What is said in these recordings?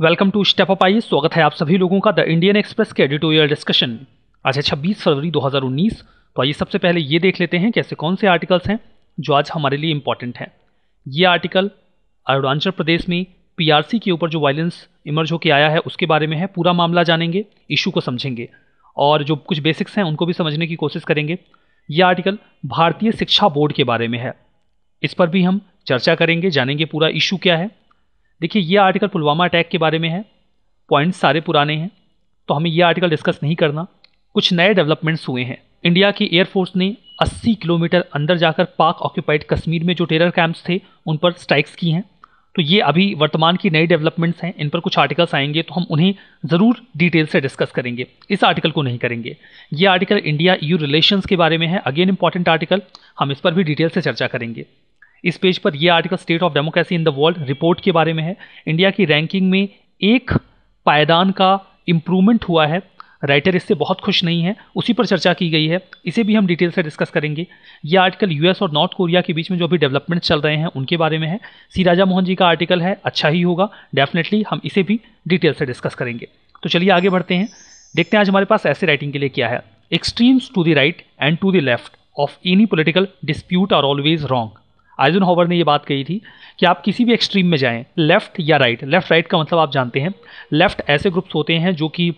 welcome to step up आइए स्वागत है आप सभी लोगों का द इंडियन एक्सप्रेस के एडिटोरियल डिस्कशन आज है छब्बीस फरवरी 2019 तो आइए सबसे पहले ये देख लेते हैं कि ऐसे कौन से आर्टिकल्स हैं जो आज हमारे लिए इंपॉर्टेंट हैं ये आर्टिकल अरुणाचल प्रदेश में पीआरसी के ऊपर जो वायलेंस इमर्ज होकर आया है उसके बारे में है पूरा मामला जानेंगे इशू को समझेंगे और जो कुछ बेसिक्स हैं उनको भी समझने की कोशिश करेंगे ये आर्टिकल भारतीय शिक्षा बोर्ड के बारे में है इस पर भी हम चर्चा करेंगे जानेंगे पूरा इशू क्या है देखिए ये आर्टिकल पुलवामा अटैक के बारे में है पॉइंट्स सारे पुराने हैं तो हमें यह आर्टिकल डिस्कस नहीं करना कुछ नए डेवलपमेंट्स हुए हैं इंडिया की एयरफोर्स ने 80 किलोमीटर अंदर जाकर पाक ऑक्यूपाइड कश्मीर में जो टेरर कैंप्स थे उन पर स्ट्राइक्स की हैं तो ये अभी वर्तमान की नई डेवलपमेंट्स हैं इन पर कुछ आर्टिकल्स आएंगे तो हम उन्हें ज़रूर डिटेल से डिस्कस करेंगे इस आर्टिकल को नहीं करेंगे ये आर्टिकल इंडिया यू रिलेशंस के बारे में है अगेन इंपॉर्टेंट आर्टिकल हम इस पर भी डिटेल से चर्चा करेंगे इस पेज पर यह article state of democracy in the world report के बारे में है इंडिया की रैंकिंग में एक पायदान का इम्प्रूवमेंट हुआ है राइटर इससे बहुत खुश नहीं है उसी पर चर्चा की गई है इसे भी हम डिटेल से डिस्कस करेंगे ये आर्टिकल यूएस और नॉर्थ कोरिया के बीच में जो अभी डेवलपमेंट चल रहे हैं उनके बारे में है सी राजा मोहन जी का आर्टिकल है अच्छा ही होगा डेफिनेटली हम इसे भी डिटेल से डिस्कस करेंगे तो चलिए आगे बढ़ते हैं देखते हैं आज हमारे पास ऐसे राइटिंग के लिए क्या है extremes to the right and to the left of any political dispute are always wrong Eisenhower ने ये बात कही थी कि आप किसी भी एक्सट्रीम में जाएं लेफ्ट या राइट लेफ्ट राइट का मतलब आप जानते हैं लेफ्ट ऐसे ग्रुप्स होते हैं जो कि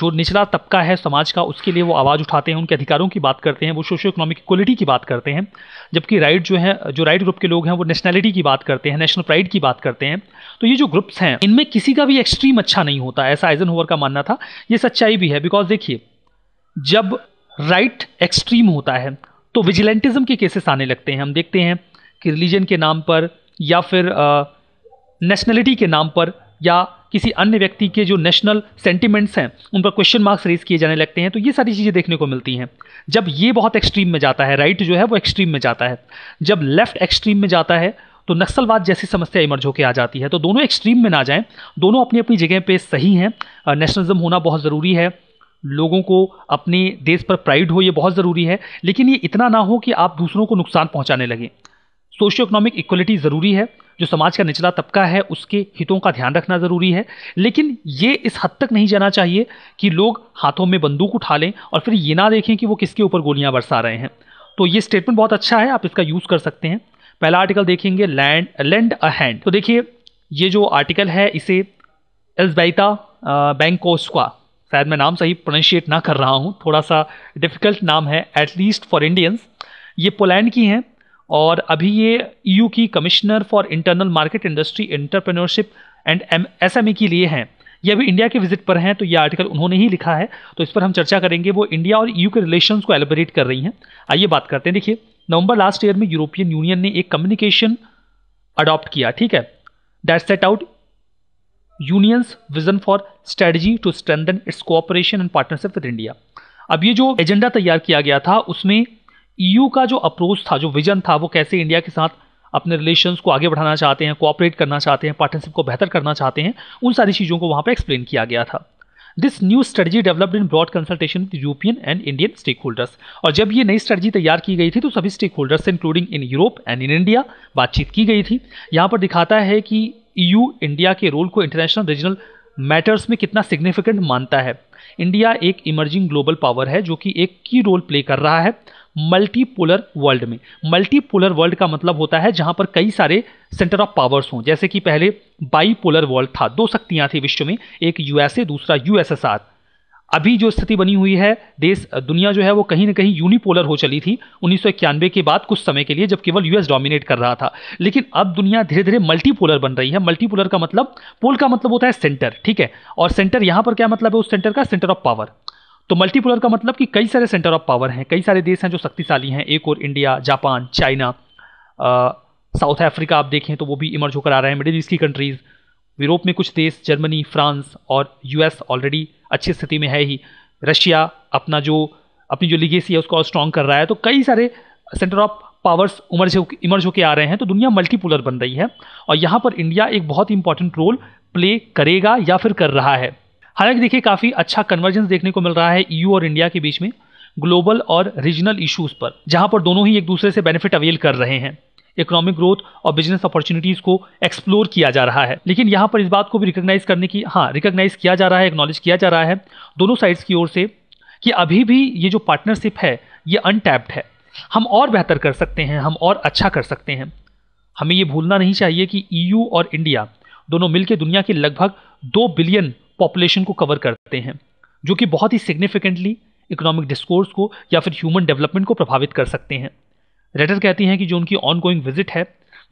जो निचला तबका है समाज का उसके लिए वो आवाज़ उठाते हैं उनके अधिकारों की बात करते हैं वो सोशो इकोनॉमिक इक्वलिटी की बात करते हैं जबकि राइट जो है जो राइट ग्रुप के लोग हैं वो नेशनैलिटी की बात करते हैं नेशनल प्राइड की बात करते हैं तो ये जो ग्रुप्स हैं इनमें किसी का भी एक्सट्रीम अच्छा नहीं होता ऐसा आइजन होवर का मानना था ये सच्चाई भी है बिकॉज देखिए जब राइट right एक्सट्रीम होता है तो विजिलेंटिज्म के केसेस आने लगते हैं हम देखते हैं कि रिलीजन के नाम पर या फिर नेशनलिटी के नाम पर या किसी अन्य व्यक्ति के जो नेशनल सेंटिमेंट्स हैं उन पर क्वेश्चन मार्क्स रेज किए जाने लगते हैं तो ये सारी चीज़ें देखने को मिलती हैं जब ये बहुत एक्सट्रीम में जाता है राइट जो है वो एक्सट्रीम में जाता है जब लेफ्ट एक्सट्रीम में जाता है तो नक्सलवाद जैसी समस्या इमर्ज होकर आ जाती है तो दोनों एक्सट्रीम में ना जाएं दोनों अपनी अपनी जगह पे सही हैं नेशनलिज्म होना बहुत ज़रूरी है लोगों को अपने देश पर प्राइड हो ये बहुत ज़रूरी है लेकिन ये इतना ना हो कि आप दूसरों को नुकसान पहुंचाने लगें सोशियो इकोनॉमिक इक्वलिटी ज़रूरी है जो समाज का निचला तबका है उसके हितों का ध्यान रखना ज़रूरी है लेकिन ये इस हद तक नहीं जाना चाहिए कि लोग हाथों में बंदूक उठा लें और फिर ये ना देखें कि वो किसके ऊपर गोलियां बरसा रहे हैं तो ये स्टेटमेंट बहुत अच्छा है आप इसका यूज़ कर सकते हैं पहला आर्टिकल देखेंगे लैंड लैंड अ हैंड तो देखिए ये जो आर्टिकल है इसे एल्सबैता बैंकोस्का शायद मैं नाम सही प्रोनाशिएट ना कर रहा हूँ थोड़ा सा डिफ़िकल्ट नाम है एटलीस्ट फॉर इंडियंस ये पोलैंड की हैं और अभी ये ईयू e की commissioner for internal market industry entrepreneurship and SME के लिए हैं ये अभी इंडिया के विजिट पर हैं तो ये आर्टिकल उन्होंने ही लिखा है तो इस पर हम चर्चा करेंगे वो इंडिया और यू e के रिलेशंस को एलिबरेट कर रही हैं आइए बात करते हैं देखिए नवंबर लास्ट ईयर में यूरोपियन यूनियन ने एक कम्युनिकेशन अडॉप्ट किया ठीक है that set out union's vision for strategy to strengthen its cooperation and partnership with India अब ये जो एजेंडा तैयार किया गया था उसमें ईयू e का जो अप्रोच था जो विजन था वो कैसे इंडिया के साथ अपने रिलेशन को आगे बढ़ाना चाहते हैं कोऑपरेट करना चाहते हैं पार्टनरशिप को बेहतर करना चाहते हैं उन सारी चीज़ों को वहाँ पर एक्सप्लेन किया गया था this new strategy developed in broad consultation with European and Indian stakeholders और जब ये नई स्ट्रेटजी तैयार की गई थी तो सभी stakeholders including in Europe and in India बातचीत की गई थी यहाँ पर दिखाता है कि ईयू e इंडिया के रोल को इंटरनेशनल रीजनल मैटर्स में कितना सिग्निफिकेंट मानता है इंडिया एक इमर्जिंग ग्लोबल पावर है जो कि एक की रोल प्ले कर रहा है मल्टीपोलर वर्ल्ड में मल्टीपोलर वर्ल्ड का मतलब होता है जहां पर कई सारे सेंटर ऑफ पावर्स हों जैसे कि पहले बाईपोलर वर्ल्ड था दो शक्तियां थी विश्व में एक यूएसए दूसरा यूएसएसआर अभी जो स्थिति बनी हुई है देश दुनिया जो है वो कहीं ना कहीं यूनिपोलर हो चली थी उन्नीस के बाद कुछ समय के लिए जब केवल यूएस डोमिनेट कर रहा था लेकिन अब दुनिया धीरे धीरे मल्टीपोलर बन रही है मल्टीपोलर का मतलब पोल का मतलब होता है सेंटर ठीक है और सेंटर यहाँ पर क्या मतलब है उस सेंटर का सेंटर ऑफ पावर तो मल्टीपोलर का मतलब कि कई सारे सेंटर ऑफ पावर हैं कई सारे देश हैं जो शक्तिशाली हैं एक और India Japan China South Africa आप देखें तो वो भी इमर्ज होकर आ रहे हैं मिडिल ईस्ट की कंट्रीज़ यूरोप में कुछ देश जर्मनी फ्रांस और यूएस ऑलरेडी अच्छी स्थिति में है ही रशिया अपना जो अपनी जो लिगेसी है उसको और स्ट्रॉन्ग कर रहा है तो कई सारे centre of powers emerge emerge होकर आ रहे हैं तो दुनिया मल्टीपोलर बन रही है और यहाँ पर इंडिया एक बहुत ही इंपॉर्टेंट रोल प्ले करेगा या फिर कर रहा है हालांकि देखिए काफ़ी अच्छा कन्वर्जेंस देखने को मिल रहा है ईयू और इंडिया के बीच में ग्लोबल और रीजनल इश्यूज पर जहां पर दोनों ही एक दूसरे से बेनिफिट अवेल कर रहे हैं इकोनॉमिक ग्रोथ और बिजनेस अपॉर्चुनिटीज को एक्सप्लोर किया जा रहा है लेकिन यहाँ पर इस बात को भी रिकोगनाइज करने की हाँ रिकोगनाइज किया जा रहा है एक्नॉलेज किया जा रहा है दोनों साइड्स की ओर से कि अभी भी ये जो पार्टनरशिप है ये अनटैप्ड है हम और बेहतर कर सकते हैं हम और अच्छा कर सकते हैं हमें ये भूलना नहीं चाहिए कि ईयू और इंडिया दोनों मिलकर दुनिया के लगभग दो बिलियन पॉपुलेशन को कवर करते हैं जो कि बहुत ही सिग्निफिकेंटली इकोनॉमिक डिस्कोर्स को या फिर ह्यूमन डेवलपमेंट को प्रभावित कर सकते हैं रेडर कहती हैं कि जो उनकी ऑनगोइंग विजिट है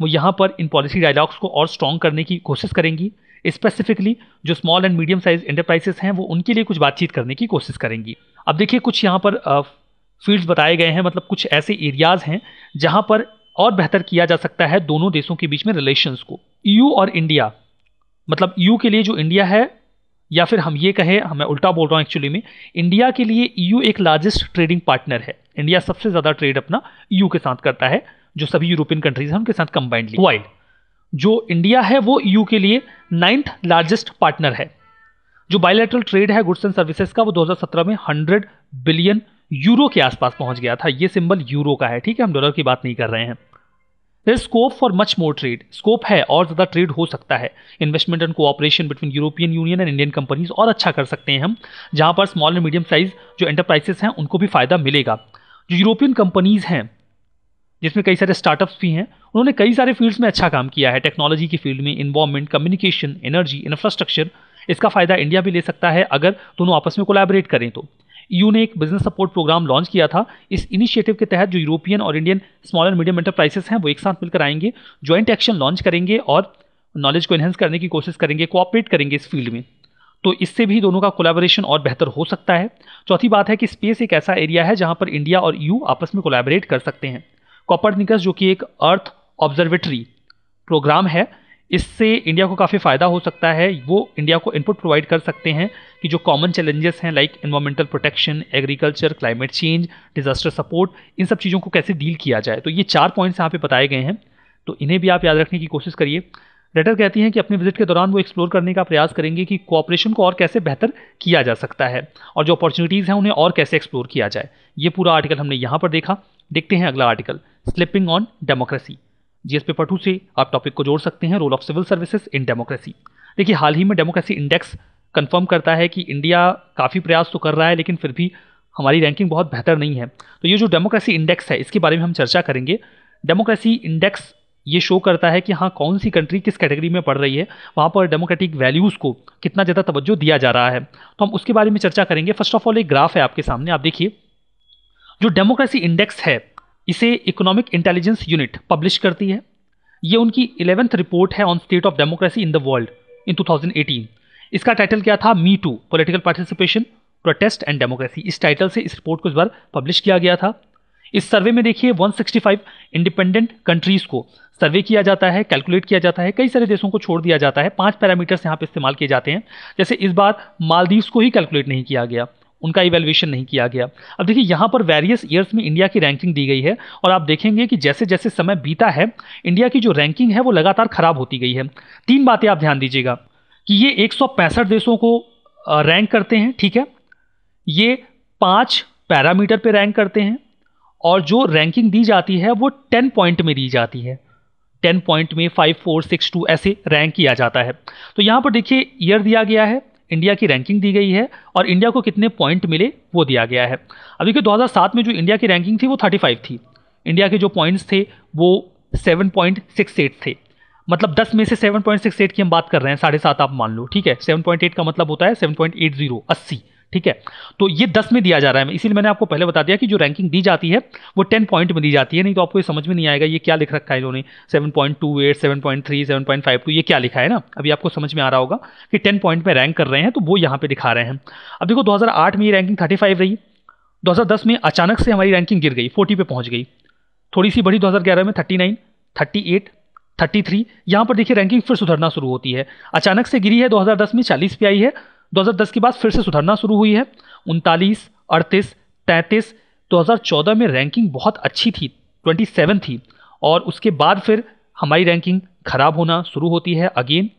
वो यहाँ पर इन पॉलिसी डायलॉग्स को और स्ट्रॉन्ग करने की कोशिश करेंगी स्पेसिफिकली जो small and medium size enterprises हैं वो उनके लिए कुछ बातचीत करने की कोशिश करेंगी अब देखिए कुछ यहाँ पर फील्ड्स बताए गए हैं मतलब कुछ ऐसे एरियाज़ हैं जहाँ पर और बेहतर किया जा सकता है दोनों देशों के बीच में रिलेशंस को ईयू e और इंडिया मतलब यू e के लिए जो इंडिया है या फिर हम ये कहें मैं उल्टा बोल रहा हूँ एक्चुअली में इंडिया के लिए ईयू एक लार्जेस्ट ट्रेडिंग पार्टनर है इंडिया सबसे ज़्यादा ट्रेड अपना ईयू के साथ करता है जो सभी यूरोपियन कंट्रीज हैं उनके साथ कंबाइंडली वाइल जो इंडिया है वो ईयू के लिए नाइन्थ लार्जेस्ट पार्टनर है जो बायोलेट्रल ट्रेड है गुड्स एंड सर्विसेज का वो 2017 में 100 बिलियन यूरो के आसपास पहुंच गया था ये सिंबल यूरो का है ठीक है हम डॉलर की बात नहीं कर रहे हैं there scope for much more trade scope है और ज़्यादा ट्रेड हो सकता है investment and cooperation between European Union and Indian companies और अच्छा कर सकते हैं हम जहाँ पर स्मॉल एंड मीडियम साइज जो एंटरप्राइजेस हैं उनको भी फ़ायदा मिलेगा जो यूरोपियन कंपनीज़ हैं जिसमें कई सारे स्टार्टअप्स भी हैं उन्होंने कई सारे फील्ड्स में अच्छा काम किया है टेक्नोलॉजी की फील्ड में इन्वॉर्मेंट कम्युनिकेशन एनर्जी इंफ्रास्ट्रक्चर इसका फ़ायदा इंडिया भी ले सकता है अगर दोनों आपस में कोलैबोरेट करें तो यू ने एक बिजनेस सपोर्ट प्रोग्राम लॉन्च किया था इस इनिशिएटिव के तहत जो यूरोपियन और Indian small and medium enterprises हैं वो एक साथ मिलकर आएंगे ज्वाइंट एक्शन लॉन्च करेंगे और नॉलेज को एनहेंस करने की कोशिश करेंगे कोऑपरेट करेंगे इस फील्ड में तो इससे भी दोनों का कोलैबोरेशन और बेहतर हो सकता है चौथी बात है कि स्पेस एक ऐसा एरिया है जहां पर इंडिया और यू आपस में कोलैबोरेट कर सकते हैं कॉपर निकस जो कि एक अर्थ ऑब्जर्वेटरी प्रोग्राम है इससे इंडिया को काफ़ी फ़ायदा हो सकता है वो इंडिया को इनपुट प्रोवाइड कर सकते हैं कि जो कॉमन चैलेंजेस हैं like environmental protection agriculture climate change disaster support इन सब चीज़ों को कैसे डील किया जाए तो ये चार पॉइंट्स यहाँ पे बताए गए हैं तो इन्हें भी आप याद रखने की कोशिश करिए लेटर कहती हैं कि अपने विजिट के दौरान वो एक्सप्लोर करने का प्रयास करेंगे कि कॉपरेशन को और कैसे बेहतर किया जा सकता है और जो अपॉर्चुनिटीज़ हैं उन्हें और कैसे एक्सप्लोर किया जाए ये पूरा आर्टिकल हमने यहाँ पर देखा देखते हैं अगला article slipping on democracy GS paper two से आप टॉपिक को जोड़ सकते हैं role of civil services in democracy देखिए हाल ही में डेमोक्रेसी इंडेक्स कंफर्म करता है कि इंडिया काफ़ी प्रयास तो कर रहा है लेकिन फिर भी हमारी रैंकिंग बहुत बेहतर नहीं है तो ये जो डेमोक्रेसी इंडेक्स है इसके बारे में हम चर्चा करेंगे डेमोक्रेसी इंडेक्स ये शो करता है कि हाँ कौन सी कंट्री किस कैटेगरी में पड़ रही है वहाँ पर डेमोक्रेटिक वैल्यूज़ को कितना ज़्यादा तवज्जो दिया जा रहा है तो हम उसके बारे में चर्चा करेंगे फर्स्ट ऑफ ऑल एक ग्राफ है आपके सामने आप देखिए जो डेमोक्रेसी इंडेक्स है इसे इकोनॉमिक इंटेलिजेंस यूनिट पब्लिश करती है ये उनकी इलेवेंथ रिपोर्ट है on state of democracy in the world in 2018 इसका टाइटल क्या था me too political participation protest and democracy इस टाइटल से इस रिपोर्ट को इस बार पब्लिश किया गया था इस सर्वे में देखिए 165 इंडिपेंडेंट कंट्रीज को सर्वे किया जाता है कैलकुलेट किया जाता है कई सारे देशों को छोड़ दिया जाता है पांच पैरामीटर्स यहाँ पे इस्तेमाल किए जाते हैं जैसे इस बार मालदीव्स को ही कैलकुलेट नहीं किया गया उनका इवेल्युएशन नहीं किया गया अब देखिए यहाँ पर वेरियस ईयर्स में इंडिया की रैंकिंग दी गई है और आप देखेंगे कि जैसे जैसे समय बीता है इंडिया की जो रैंकिंग है वो लगातार खराब होती गई है तीन बातें आप ध्यान दीजिएगा कि ये एक देशों को रैंक करते हैं ठीक है ये पाँच पैरामीटर पर रैंक करते हैं और जो रैंकिंग दी जाती है वो टेन पॉइंट में दी जाती है टेन पॉइंट में फाइव फोर सिक्स टू ऐसे रैंक किया जाता है तो यहाँ पर देखिए ईयर दिया गया है इंडिया की रैंकिंग दी गई है और इंडिया को कितने पॉइंट मिले वो दिया गया है अब देखिए 2007 में जो इंडिया की रैंकिंग थी वो 35 थी इंडिया के जो पॉइंट्स थे वो 7.68 थे मतलब 10 में से 7.68 की हम बात कर रहे हैं साढ़े सात आप मान लो ठीक है 7.8 का मतलब होता है सेवन पॉइंट एट जीरो अस्सी ठीक है तो ये दस में दिया जा रहा है इसीलिए मैंने आपको पहले बता दिया कि जो रैंकिंग दी जाती है वो टेन पॉइंट में दी जाती है नहीं तो आपको ये समझ में नहीं आएगा ये क्या लिख रखा है इन्होंने seven point two eight seven point three seven point five two ये क्या लिखा है ना अभी आपको समझ में आ रहा होगा कि टेन पॉइंट में रैंक कर रहे हैं तो वो यहाँ पर दिखा रहे हैं अब देखो दो में ये रैंकिंग थर्टी रही दो में अचानक से हमारी रैंकिंग गिर गई फोर्टी पर पहुंच गई थोड़ी सी बड़ी दो में थर्टी नाइन थर्टी थ्री यहाँ पर देखिए रैंकिंग फिर सुधरना शुरू होती है अचानक से गिरी है 2010 में 40 पे आई है 2010 के बाद फिर से सुधरना शुरू हुई है उनतालीस अड़तीस तैंतीस 2014 में रैंकिंग बहुत अच्छी थी 27 थी और उसके बाद फिर हमारी रैंकिंग ख़राब होना शुरू होती है अगेन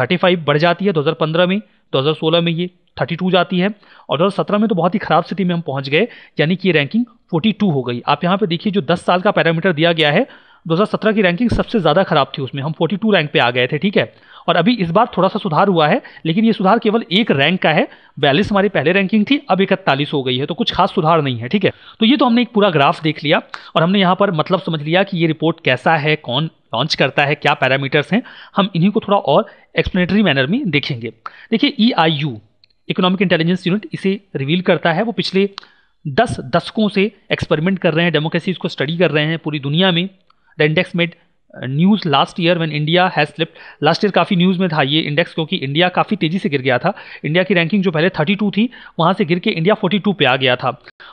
35 बढ़ जाती है 2015 में 2016 में ये 32 जाती है और 2017 में तो बहुत ही ख़राब स्थिति में हम पहुंच गए यानी कि ये रैंकिंग 42 हो गई आप यहाँ पे देखिए जो 10 साल का पैरामीटर दिया गया है 2017 की रैंकिंग सबसे ज़्यादा ख़राब थी उसमें हम 42 रैंक पे आ गए थे ठीक है और अभी इस बार थोड़ा सा सुधार हुआ है लेकिन ये सुधार केवल एक रैंक का है बयालीस हमारी पहले रैंकिंग थी अब इकतालीस हो गई है तो कुछ खास सुधार नहीं है ठीक है तो ये तो हमने एक पूरा ग्राफ देख लिया और हमने यहाँ पर मतलब समझ लिया कि ये रिपोर्ट कैसा है कौन लॉन्च करता है क्या पैरामीटर्स हैं हम इन्हीं को थोड़ा और एक्सप्लेनेटरी मैनर में देखेंगे देखिए E I U economic intelligence unit इसे रिवील करता है वो पिछले दस दशकों से एक्सपेरिमेंट कर रहे हैं डेमोक्रेसी को स्टडी कर रहे हैं पूरी दुनिया में the index made news last year one India has slipped last year काफ़ी न्यूज़ में था ये इंडेक्स क्योंकि इंडिया काफ़ी तेज़ी से गिर गया था इंडिया की रैंकिंग जो पहले 32 थी वहाँ से गिर के इंडिया 42 पे आ गया था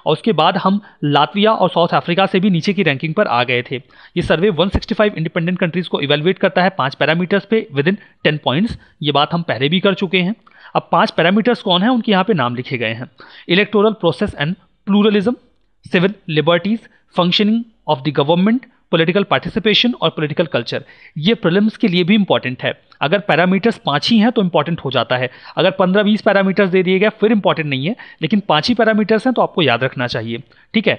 और उसके बाद हम लातविया और साउथ अफ्रीका से भी नीचे की रैंकिंग पर आ गए थे ये सर्वे 165 इंडिपेंडेंट कंट्रीज़ को इवेलुएट करता है पाँच पैरामीटर्स पे विद इन टेन पॉइंट्स ये बात हम पहले भी कर चुके हैं अब पाँच पैरामीटर्स कौन है उनके यहाँ पर नाम लिखे गए हैं electoral process and pluralism civil liberties functioning of the government political participation और पॉलिटिकल कल्चर ये प्रिलिम्स के लिए भी इंपॉर्टेंट है अगर पैरामीटर्स पाँच ही हैं तो इंपॉर्टेंट हो जाता है अगर पंद्रह बीस पैरामीटर्स दे दिए गए फिर इंपॉर्टेंट नहीं है लेकिन पाँच ही पैरामीटर्स हैं तो आपको याद रखना चाहिए ठीक है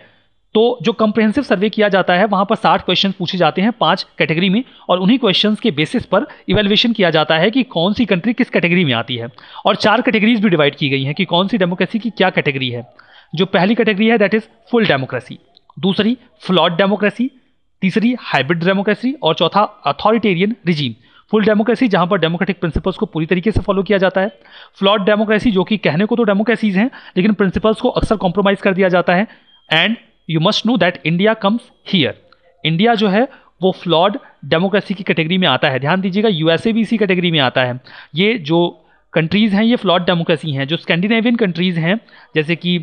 तो जो कंप्रहेंसिव सर्वे किया जाता है वहां पर साठ क्वेश्चन पूछे जाते हैं पांच कैटेगरी में और उन्हीं क्वेश्चन के बेसिस पर इवेल्युएशन किया जाता है कि कौन सी कंट्री किस कैटेगरी में आती है और चार कैटेगरीज भी डिवाइड की गई हैं कि कौन सी डेमोक्रेसी की क्या कैटेगरी है जो पहली कैटेगरी है दैट इज फुल डेमोक्रेसी दूसरी फ्लॉड डेमोक्रेसी तीसरी हाइब्रिड डेमोक्रेसी और चौथा अथॉरिटेरियन रिजीम फुल डेमोक्रेसी जहां पर डेमोक्रेटिक प्रिंसिपल्स को पूरी तरीके से फॉलो किया जाता है फ्लॉड डेमोक्रेसी जो कि कहने को तो डेमोक्रेसीज हैं लेकिन प्रिंसिपल्स को अक्सर कॉम्प्रोमाइज़ कर दिया जाता है and you must know that India comes here India जो है वो फ्लॉड डेमोक्रेसी की कैटेगरी में आता है ध्यान दीजिएगा यूएसए भी इसी कैटेगरी में आता है ये जो कंट्रीज़ हैं ये फ्लॉड डेमोक्रेसी हैं जो स्कैंडिनेवियन कंट्रीज़ हैं जैसे कि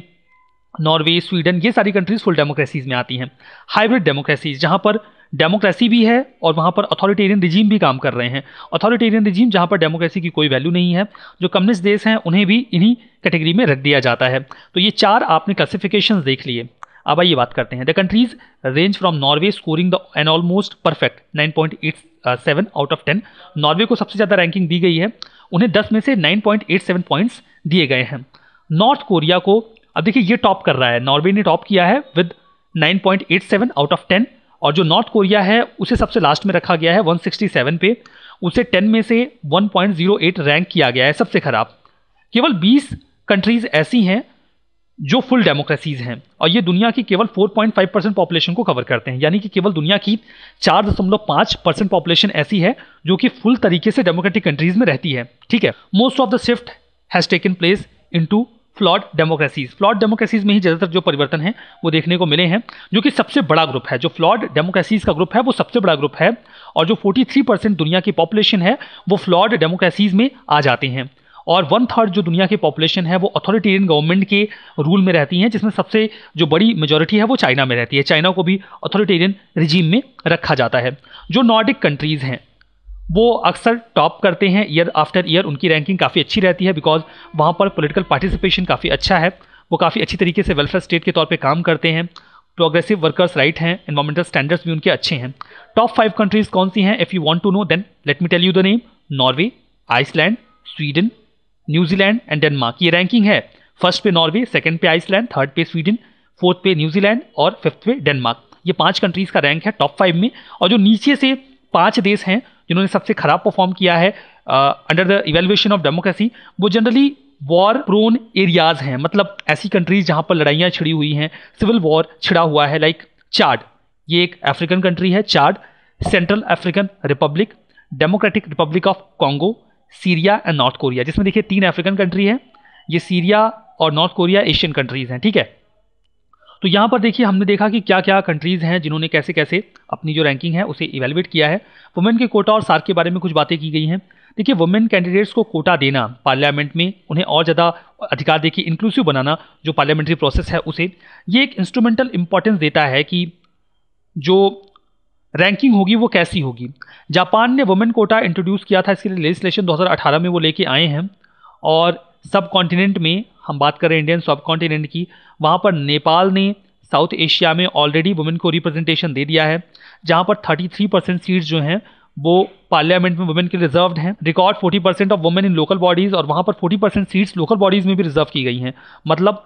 नॉर्वे स्वीडन ये सारी कंट्रीज फुल डेमोक्रेसीज में आती हैं हाइब्रिड डेमोक्रेसीज जहाँ पर डेमोक्रेसी भी है और वहाँ पर अथॉरिटेरियन रिजीम भी काम कर रहे हैं अथॉरिटेरियन रिजीम जहाँ पर डेमोक्रेसी की कोई वैल्यू नहीं है जो कम्युनिस्ट देश हैं उन्हें भी इन्हीं कैटेगरी में रख दिया जाता है तो ये चार आपने क्लासिफिकेशन देख लिए अब आइए बात करते हैं the countries range from Norway scoring the an almost perfect seven out of ten Norway को सबसे ज़्यादा रैंकिंग दी गई है उन्हें दस में से सेवन पॉइंट्स दिए गए हैं नॉर्थ कोरिया को अब देखिए ये टॉप कर रहा है नॉर्वे ने टॉप किया है विद 9.87 आउट ऑफ 10 और जो नॉर्थ कोरिया है उसे सबसे लास्ट में रखा गया है 167 पे उसे 10 में से 1.08 रैंक किया गया है सबसे ख़राब केवल 20 कंट्रीज़ ऐसी हैं जो फुल डेमोक्रेसीज हैं और ये दुनिया की केवल 4.5 परसेंट पॉपुलेशन को कवर करते हैं यानी कि केवल दुनिया की 4.5 परसेंट पॉपुलेशन ऐसी है जो कि फुल तरीके से डेमोक्रेटिक कंट्रीज में रहती है ठीक है most of the shift has taken place into flawed democracies flawed democracies में ही ज़्यादातर जो परिवर्तन है वो देखने को मिले हैं जो कि सबसे बड़ा ग्रुप है जो फ्लॉड डेमोक्रेसीज का ग्रुप है वो सबसे बड़ा ग्रुप है और जो 43 परसेंट दुनिया की पॉपुलेशन है वो फ्लॉड डेमोक्रेसीज में आ जाते हैं और वन थर्ड जो दुनिया की पॉपुलेशन है वो अथॉरिटेरियन गवर्नमेंट के रूल में रहती हैं जिसमें सबसे जो बड़ी मेजोरिटी है वो चाइना में रहती है चाइना को भी अथॉरिटेरियन रिजीम में रखा जाता है जो नॉर्डिक कंट्रीज़ हैं वो अक्सर टॉप करते हैं ईयर आफ्टर ईयर उनकी रैंकिंग काफ़ी अच्छी रहती है बिकॉज वहाँ पर पोलिटिकल पार्टिसिपेशन काफ़ी अच्छा है वो काफ़ी अच्छी तरीके से वेलफेयर स्टेट के तौर पर काम करते हैं प्रोग्रेसिव वर्कर्स राइट हैं इन्वायरमेंटल स्टैंडर्ड्स भी उनके अच्छे हैं टॉप फाइव कंट्रीज कौन सी हैं if you want to know then let me tell you the name Norway Iceland Sweden New Zealand and Denmark ये रैंकिंग है फर्स्ट पे नॉर्वे सेकंड पे आइसलैंड थर्ड पे स्वीडन फोर्थ पे न्यूजीलैंड और फिफ्थ पे डेनमार्क ये पांच कंट्रीज़ का रैंक है टॉप फाइव में और जो नीचे से पांच देश हैं जिन्होंने सबसे खराब परफॉर्म किया है under the evaluation of democracy वो जनरली वॉर प्रोन एरियाज हैं मतलब ऐसी कंट्रीज जहाँ पर लड़ाइयाँ छिड़ी हुई हैं सिविल वॉर छिड़ा हुआ है लाइक चार्ड ये एक अफ्रीकन कंट्री है Chad Central African Republic Democratic Republic of Congo Syria and North Korea जिसमें देखिए तीन अफ्रीकन कंट्री हैं ये सीरिया और नॉर्थ कोरिया एशियन कंट्रीज हैं ठीक है तो यहाँ पर देखिए हमने देखा कि क्या क्या कंट्रीज़ हैं जिन्होंने कैसे कैसे अपनी जो रैंकिंग है उसे इवेलुएट किया है वुमेन के कोटा और सार्क के बारे में कुछ बातें की गई हैं देखिए वुमेन कैंडिडेट्स को कोटा देना पार्लियामेंट में उन्हें और ज़्यादा अधिकार देखिए इंक्लूसिव बनाना जो पार्लियामेंट्री प्रोसेस है उसे ये एक इंस्ट्रूमेंटल इंपॉर्टेंस देता है कि जो रैंकिंग होगी वो कैसी होगी जापान ने वुमेन कोटा इंट्रोड्यूस किया था इसके लिए लेजिस्लेशन 2018 में वो लेके आए हैं और सब कॉन्टिनेंट में हम बात करें इंडियन सब कॉन्टिनेंट की वहाँ पर नेपाल ने साउथ एशिया में ऑलरेडी वुमेन को रिप्रेजेंटेशन दे दिया है जहाँ पर 33 परसेंट सीट्स जो हैं वो पार्लियामेंट में वुमेन के रिजर्व हैं record 40 percent of women in local bodies और वहाँ पर 40 परसेंट सीट्स लोकल बॉडीज़ में भी रिजर्व की गई हैं मतलब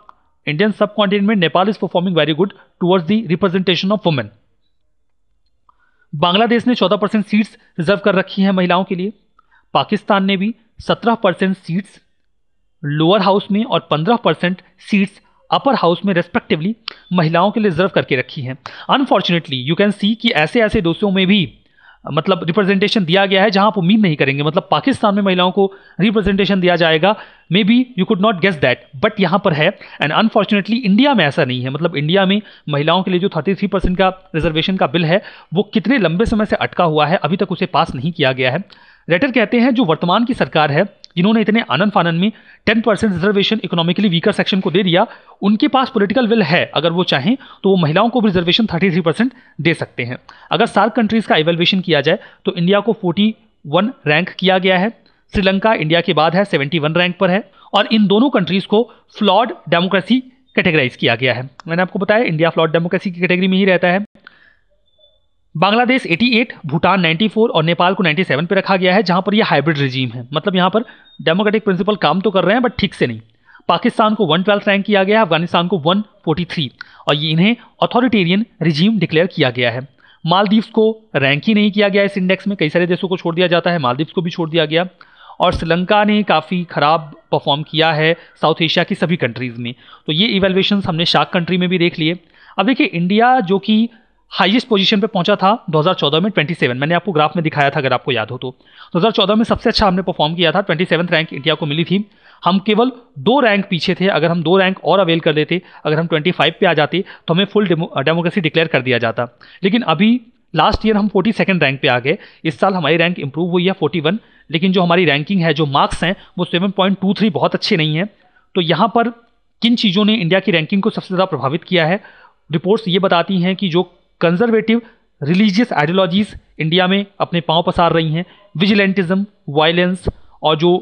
इंडियन सब कॉन्टिनेंट में Nepal is performing very good towards the representation of women Bangladesh ने 14 परसेंट सीट्स रिजर्व कर रखी हैं महिलाओं के लिए पाकिस्तान ने भी 17 परसेंट सीट्स लोअर हाउस में और 15 परसेंट सीट्स अपर हाउस में रेस्पेक्टिवली महिलाओं के लिए रिजर्व करके रखी हैं अनफॉर्चुनेटली यू कैन सी कि ऐसे ऐसे दोस्तों में भी मतलब रिप्रेजेंटेशन दिया गया है जहां आप उम्मीद नहीं करेंगे मतलब पाकिस्तान में महिलाओं को रिप्रेजेंटेशन दिया जाएगा maybe you could not guess that but यहां पर है एंड अनफॉर्चुनेटली इंडिया में ऐसा नहीं है मतलब इंडिया में महिलाओं के लिए जो 33 परसेंट का रिजर्वेशन का बिल है वो कितने लंबे समय से अटका हुआ है अभी तक उसे पास नहीं किया गया है लेटर कहते हैं जो वर्तमान की सरकार है जिन्होंने इतने आनंद फानन में ten percent reservation economically weaker section को दे दिया उनके पास पॉलिटिकल विल है अगर वो चाहें तो वो महिलाओं को भी रिजर्वेशन थर्टी थ्री परसेंट दे सकते हैं अगर सार्क कंट्रीज़ का एवेल्युएशन किया जाए तो इंडिया को फोर्टी वन रैंक किया गया है श्रीलंका इंडिया के बाद है सेवेंटी वन रैंक पर है और इन दोनों कंट्रीज़ को फ्लॉड डेमोक्रेसी कैटेगराइज किया गया है मैंने आपको बताया इंडिया फ्लॉड डेमोक्रेसी की कैटेगरी में ही रहता है बांग्लादेश 88, भूटान 94 और नेपाल को 97 पे रखा गया है जहां पर यह हाइब्रिड रिजीम है मतलब यहां पर डेमोक्रेटिक प्रिंसिपल काम तो कर रहे हैं बट ठीक से नहीं पाकिस्तान को वन ट्वेल्थ रैंक किया गया है अफगानिस्तान को वन और ये इन्हें अथॉरिटेरियन रिजीम डिक्लेयर किया गया है मालदीव्स को रैंक ही नहीं किया गया इस इंडेक्स में कई सारे देशों को छोड़ दिया जाता है मालदीव्स को भी छोड़ दिया गया और श्रीलंका ने काफ़ी ख़राब परफॉर्म किया है साउथ एशिया की सभी कंट्रीज़ में तो ये इवेल्यूशन हमने शार्क कंट्री में भी देख लिए अब देखिए इंडिया जो कि हाईएस्ट पोजीशन पे पहुंचा था 2014 में 27 मैंने आपको ग्राफ में दिखाया था अगर आपको याद हो तो 2014 में सबसे अच्छा हमने परफॉर्म किया था ट्वेंटी रैंक इंडिया को मिली थी हम केवल दो रैंक पीछे थे अगर हम दो रैंक और अवेल कर लेते अगर हम 25 पे आ जाते तो हमें फुल डेमोक्रेसी डिक्लेयर कर दिया जाता लेकिन अभी लास्ट ईयर हम फोर्टी सेकेंड रैंक पर आ गए इस साल हमारी रैंक इंप्रूव हुई है फोर्टी वन लेकिन जो हमारी रैंकिंग है जो मार्क्स हैं वो सेवन पॉइंट टू थ्री बहुत अच्छे नहीं हैं तो यहाँ पर किन चीज़ों ने इंडिया की रैंकिंग को सबसे ज़्यादा प्रभावित किया है रिपोर्ट्स ये बताती हैं कि जो कंजर्वेटिव रिलीजियस आइडियोलॉजीज इंडिया में अपने पांव पसार रही हैं विजिलेंटिज्म वायलेंस और जो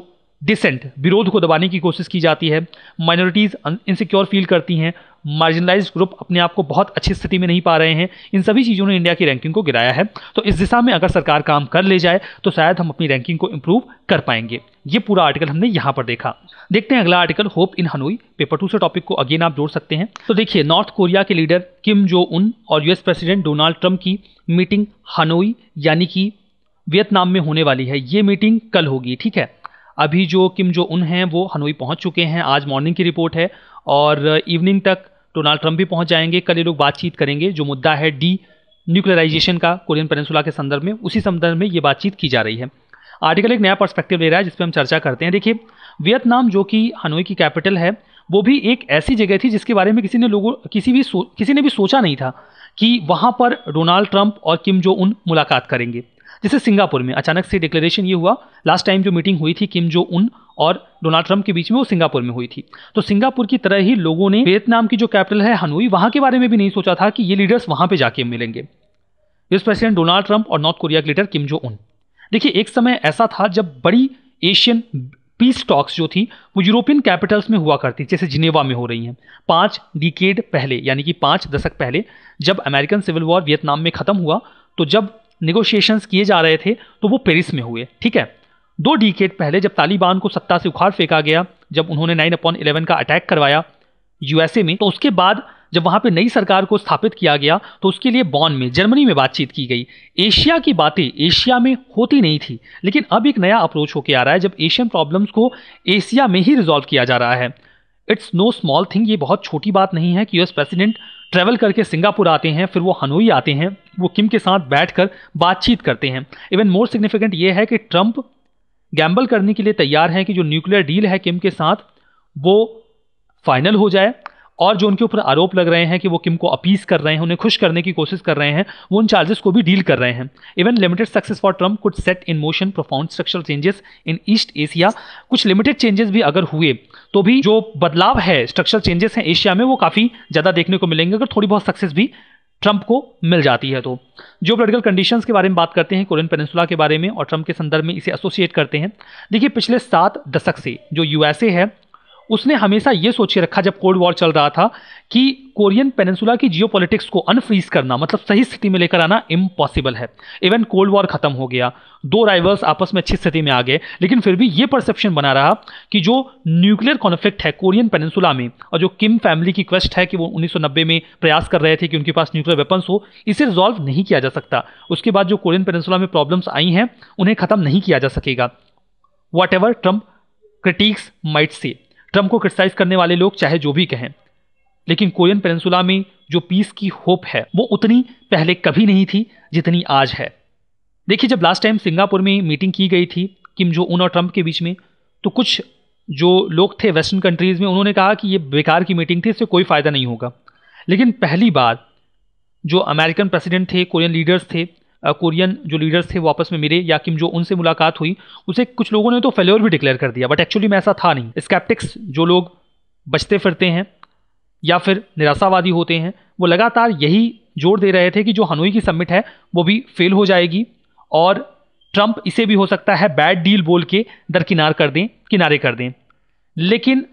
डिसेंट विरोध को दबाने की कोशिश की जाती है माइनॉरिटीज़ इनसिक्योर फील करती हैं मार्जिनलाइज ग्रुप अपने आप को बहुत अच्छी स्थिति में नहीं पा रहे हैं इन सभी चीज़ों ने इंडिया की रैंकिंग को गिराया है तो इस दिशा में अगर सरकार काम कर ले जाए तो शायद हम अपनी रैंकिंग को इम्प्रूव कर पाएंगे ये पूरा आर्टिकल हमने यहाँ पर देखा देखते हैं अगला article hope in Hanoi paper two से टॉपिक को अगेन आप जोड़ सकते हैं तो देखिए नॉर्थ कोरिया के लीडर किम जो उन और यूएस प्रेसिडेंट डोनाल्ड ट्रंप की मीटिंग हनोई यानी कि वियतनाम में होने वाली है ये मीटिंग कल होगी ठीक है अभी जो किम जो उन हैं वो हनोई पहुंच चुके हैं आज मॉर्निंग की रिपोर्ट है और इवनिंग तक डोनाल्ड ट्रंप भी पहुंच जाएंगे कल ये लोग बातचीत करेंगे जो मुद्दा है डी न्यूक्लियराइजेशन का कोरियन पेनसुला के संदर्भ में उसी संदर्भ में ये बातचीत की जा रही है आर्टिकल एक नया पर्सपेक्टिव ले रहा है जिस पर हम चर्चा करते हैं देखिए वियतनाम जो कि हनोई की कैपिटल है वो भी एक ऐसी जगह थी जिसके बारे में किसी ने लोगों किसी भी किसी ने भी सोचा नहीं था कि वहाँ पर डोनाल्ड ट्रंप और किम जो उन मुलाकात करेंगे जैसे सिंगापुर में अचानक से डिक्लेरेशन ये हुआ लास्ट टाइम जो मीटिंग हुई थी किम जो उन और डोनाल्ड ट्रंप के बीच में वो सिंगापुर में हुई थी तो सिंगापुर की तरह ही लोगों ने वियतनाम की जो कैपिटल है हनोई वहाँ के बारे में भी नहीं सोचा था कि ये लीडर्स वहाँ पर जाके मिलेंगे यूएस प्रेसिडेंट डोनाल्ड ट्रंप और नॉर्थ कोरिया के लीडर किम जो उन देखिए एक समय ऐसा था जब बड़ी एशियन पीस टॉक्स जो थी वो यूरोपियन कैपिटल्स में हुआ करती जैसे जिनेवा में हो रही हैं पाँच डिकेड पहले यानी कि पाँच दशक पहले जब अमेरिकन सिविल वॉर वियतनाम में ख़त्म हुआ तो जब निगोशिएशंस किए जा रहे थे तो वो पेरिस में हुए ठीक है दो डिकेट पहले जब तालिबान को सत्ता से उखाड़ फेंका गया जब उन्होंने नाइन अपॉन इलेवन का अटैक करवाया यूएसए में तो उसके बाद जब वहाँ पे नई सरकार को स्थापित किया गया तो उसके लिए बॉन में जर्मनी में बातचीत की गई एशिया की बातें एशिया में होती नहीं थी लेकिन अब एक नया अप्रोच होके आ रहा है जब एशियन प्रॉब्लम्स को एशिया में ही रिजॉल्व किया जा रहा है इट्स नो स्मॉल थिंग ये बहुत छोटी बात नहीं है कि यूएस प्रेसिडेंट ट्रैवल करके सिंगापुर आते हैं फिर वो हनोई आते हैं वो किम के साथ बैठकर बातचीत करते हैं इवन मोर सिग्निफिकेंट ये है कि ट्रंप गैम्बल करने के लिए तैयार हैं कि जो न्यूक्लियर डील है किम के साथ वो फाइनल हो जाए और जो उनके ऊपर आरोप लग रहे हैं कि वो किम को अपीस कर रहे हैं उन्हें खुश करने की कोशिश कर रहे हैं वो उन चार्जेस को भी डील कर रहे हैं even limited success for Trump could set in motion profound structural changes in East Asia कुछ लिमिटेड चेंजेस भी अगर हुए तो भी जो बदलाव है स्ट्रक्चरल चेंजेस हैं एशिया में वो काफ़ी ज़्यादा देखने को मिलेंगे अगर थोड़ी बहुत सक्सेस भी ट्रंप को मिल जाती है तो जो पोलिटिकल कंडीशंस के बारे में बात करते हैं कोरियन पेनिसुला के बारे में और ट्रंप के संदर्भ में इसे एसोसिएट करते हैं देखिए पिछले सात दशक से जो यूएसए है उसने हमेशा ये सोच के रखा जब कोल्ड वॉर चल रहा था कि कोरियन पेनेंसुला की जियो को अनफ्रीज करना मतलब सही स्थिति में लेकर आना इम्पॉसिबल है इवन कोल्ड वॉर खत्म हो गया दो राइवल्स आपस में अच्छी स्थिति में आ गए लेकिन फिर भी ये परसेप्शन बना रहा कि जो न्यूक्लियर कॉन्फ्लिक्ट है कोरियन पेनिनसुला में और जो किम फैमिली की क्वेस्ट है कि वो उन्नीस में प्रयास कर रहे थे कि उनके पास न्यूक्लियर वेपन्स हो इसे रिजॉल्व नहीं किया जा सकता उसके बाद जो कोरियन पेनिनसुला में प्रॉब्लम्स आई हैं उन्हें खत्म नहीं किया जा सकेगा whatever Trump critics might say Trump को क्रिटिसाइज करने वाले लोग चाहे जो भी कहें लेकिन कोरियन पेनसुला में जो पीस की होप है वो उतनी पहले कभी नहीं थी जितनी आज है देखिए जब लास्ट टाइम सिंगापुर में मीटिंग की गई थी किम जो उन और ट्रंप के बीच में तो कुछ जो लोग थे वेस्टर्न कंट्रीज़ में उन्होंने कहा कि ये बेकार की मीटिंग थी इससे कोई फ़ायदा नहीं होगा लेकिन पहली बार जो अमेरिकन प्रेसिडेंट थे कोरियन लीडर्स थे कोरियन जो लीडर्स थे वापस में मिले या किम जो उनसे मुलाकात हुई उसे कुछ लोगों ने तो फेलोर भी डिक्लेयर कर दिया बट एक्चुअली में ऐसा था नहीं स्कैप्टिक्स जो लोग बचते फिरते हैं या फिर निराशावादी होते हैं वो लगातार यही जोर दे रहे थे कि जो हनोई की समिट है वो भी फेल हो जाएगी और ट्रंप इसे भी हो सकता है बैड डील बोल के दरकिनार कर दें किनारे कर दें लेकिन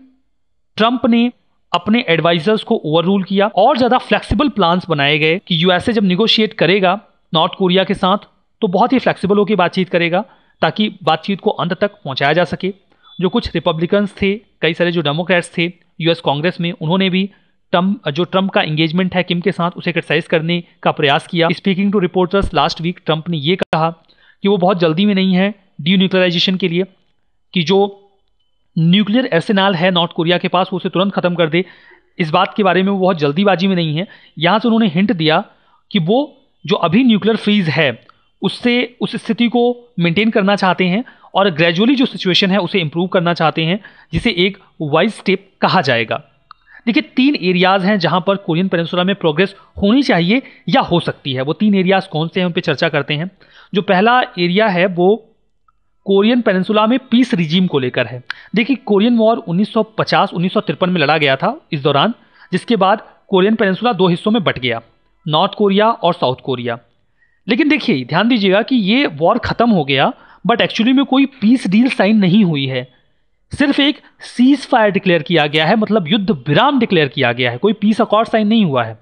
ट्रंप ने अपने एडवाइजर्स को ओवर रूल किया और ज़्यादा फ्लेक्सिबल प्लान्स बनाए गए कि यूएसए जब निगोशिएट करेगा नॉर्थ कोरिया के साथ तो बहुत ही फ्लेक्सिबल होकर बातचीत करेगा ताकि बातचीत को अंत तक पहुंचाया जा सके जो कुछ रिपब्लिकन्स थे कई सारे जो डेमोक्रेट्स थे यूएस कांग्रेस में उन्होंने भी ट्रम्प जो ट्रंप का एंगेजमेंट है किम के साथ उसे क्रिटिसाइज करने का प्रयास किया speaking to reporters last week Trump ने ये कहा कि वो बहुत जल्दी में नहीं है ड्यून्यूक्लियराइजेशन के लिए कि जो न्यूक्लियर एसेनाल है नॉर्थ कोरिया के पास वो उसे तुरंत ख़त्म कर दे इस बात के बारे में वो बहुत जल्दीबाजी में नहीं है यहाँ से उन्होंने हिंट दिया कि वो जो अभी न्यूक्लियर फ्रीज है उससे उस स्थिति को मेंटेन करना चाहते हैं और ग्रेजुअली जो सिचुएशन है उसे इम्प्रूव करना चाहते हैं जिसे एक वाइज स्टेप कहा जाएगा देखिए तीन एरियाज़ हैं जहां पर कोरियन पेनसुला में प्रोग्रेस होनी चाहिए या हो सकती है वो तीन एरियाज़ कौन से हैं उन पर चर्चा करते हैं जो पहला एरिया है वो कोरियन पेनसुला में पीस रिजीम को लेकर है देखिए कोरियन वॉर 1950-1953 में लड़ा गया था इस दौरान जिसके बाद कोरियन पेनसुला दो हिस्सों में बट गया नॉर्थ कोरिया और साउथ कोरिया लेकिन देखिए ध्यान दीजिएगा कि ये वॉर ख़त्म हो गया बट एक्चुअली में कोई पीस डील साइन नहीं हुई है सिर्फ एक सीज फायर डिक्लेयर किया गया है मतलब युद्ध विराम डिक्लेयर किया गया है कोई पीस अकॉर्ड साइन नहीं हुआ है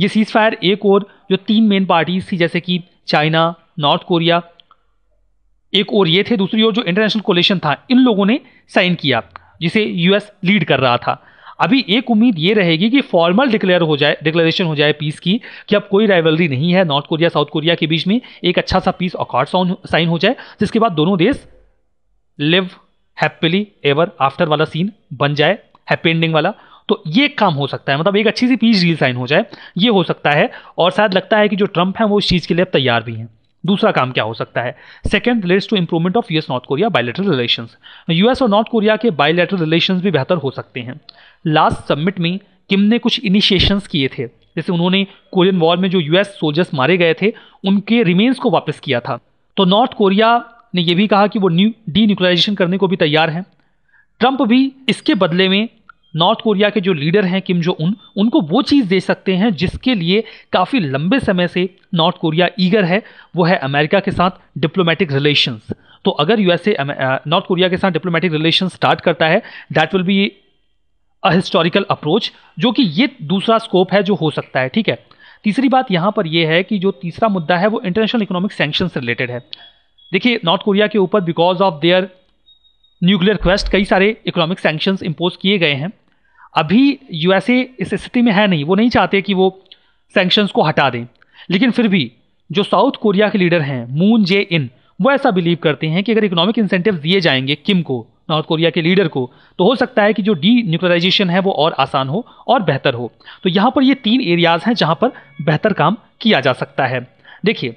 ये सीज फायर एक और जो तीन मेन पार्टीज थी जैसे कि चाइना नॉर्थ कोरिया एक और ये थे दूसरी ओर जो इंटरनेशनल कोलेशन था इन लोगों ने साइन किया जिसे यूएस लीड कर रहा था अभी एक उम्मीद ये रहेगी कि फॉर्मल डिक्लेयर हो जाए डिक्लेरेशन हो जाए पीस की कि अब कोई राइवलरी नहीं है नॉर्थ कोरिया साउथ कोरिया के बीच में एक अच्छा सा पीस अकॉर्ड साइन हो जाए जिसके बाद दोनों देश लिव हैप्पीली एवर आफ्टर वाला सीन बन जाए हैप्पी एंडिंग वाला तो ये काम हो सकता है मतलब एक अच्छी सी पीस डील साइन हो जाए ये हो सकता है और शायद लगता है कि जो ट्रंप हैं वो इस चीज़ के लिए अब तैयार भी हैं दूसरा काम क्या हो सकता है second relates to improvement of US North Korea bilateral relation US और नॉर्थ कोरिया के बायलेटरल रिलेशन भी बेहतर हो सकते हैं लास्ट सबमिट में किम ने कुछ इनिशिएशंस किए थे जैसे उन्होंने कोरियन वॉर में जो यूएस सोल्जर्स मारे गए थे उनके रिमेन्स को वापस किया था तो नॉर्थ कोरिया ने यह भी कहा कि वो न्यू डी करने को भी तैयार हैं ट्रंप भी इसके बदले में नॉर्थ कोरिया के जो लीडर हैं किम जो उन उनको वो चीज़ दे सकते हैं जिसके लिए काफ़ी लंबे समय से नॉर्थ कोरिया ईगर है वो है अमेरिका के साथ डिप्लोमेटिक रिलेशंस तो अगर यूएसए नॉर्थ कोरिया के साथ डिप्लोमेटिक रिलेशन स्टार्ट करता है that will be a historical approach जो कि ये दूसरा स्कोप है जो हो सकता है ठीक है तीसरी बात यहाँ पर यह है कि जो तीसरा मुद्दा है वो इंटरनेशनल इकोनॉमिक सेंक्शन से रिलेटेड है देखिए नॉर्थ कोरिया के ऊपर because of their nuclear quest कई सारे इकोनॉमिक सेंक्शन इम्पोज किए गए हैं अभी यूएसए इस स्थिति में है नहीं वो नहीं चाहते कि वो सेंक्शंस को हटा दें लेकिन फिर भी जो साउथ कोरिया के लीडर हैं मून जे इन वो ऐसा बिलीव करते हैं कि अगर इकोनॉमिक इंसेंटिव दिए जाएंगे किम को नॉर्थ कोरिया के लीडर को तो हो सकता है कि जो डी न्यूक्लराइजेशन है वो और आसान हो और बेहतर हो तो यहाँ पर ये तीन एरियाज हैं जहाँ पर बेहतर काम किया जा सकता है देखिए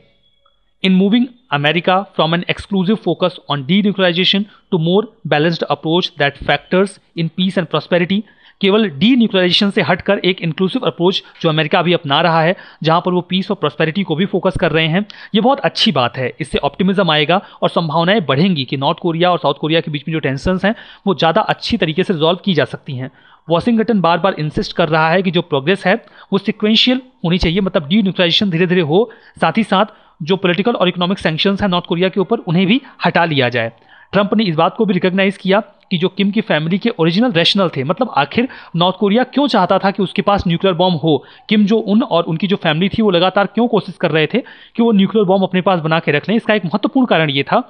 in moving America from an exclusive focus on denuclearization to more balanced approach that factors in peace and prosperity केवल डी न्यूट्रलाइजेशन से हटकर एक इंक्लूसिव अप्रोच जो अमेरिका अभी अपना रहा है जहां पर वो पीस और प्रॉस्पेरिटी को भी फोकस कर रहे हैं ये बहुत अच्छी बात है इससे ऑप्टिमिज्म आएगा और संभावनाएं बढ़ेंगी कि नॉर्थ कोरिया और साउथ कोरिया के बीच में जो टेंशन हैं वो ज़्यादा अच्छी तरीके से रिजॉल्व की जा सकती हैं वॉशिंगटन बार बार इंसिस्ट कर रहा है कि जो प्रोग्रेस है वो सिक्वेंशियल होनी चाहिए मतलब डी न्यूक्लियराइजेशन धीरे धीरे हो साथ ही साथ जो पॉलिटिकल और इकोनॉमिक सेंक्शन हैं नॉर्थ कोरिया के ऊपर उन्हें भी हटा लिया जाए ट्रंप ने इस बात को भी रिकॉग्नाइज किया कि जो किम की फैमिली के ओरिजिनल रैशनल थे मतलब आखिर नॉर्थ कोरिया क्यों चाहता था कि उसके पास न्यूक्लियर बॉम्ब हो किम जो उन और उनकी जो फैमिली थी वो लगातार क्यों कोशिश कर रहे थे कि वो न्यूक्लियर बॉम्ब अपने पास बना के रख लें इसका एक महत्वपूर्ण कारण ये था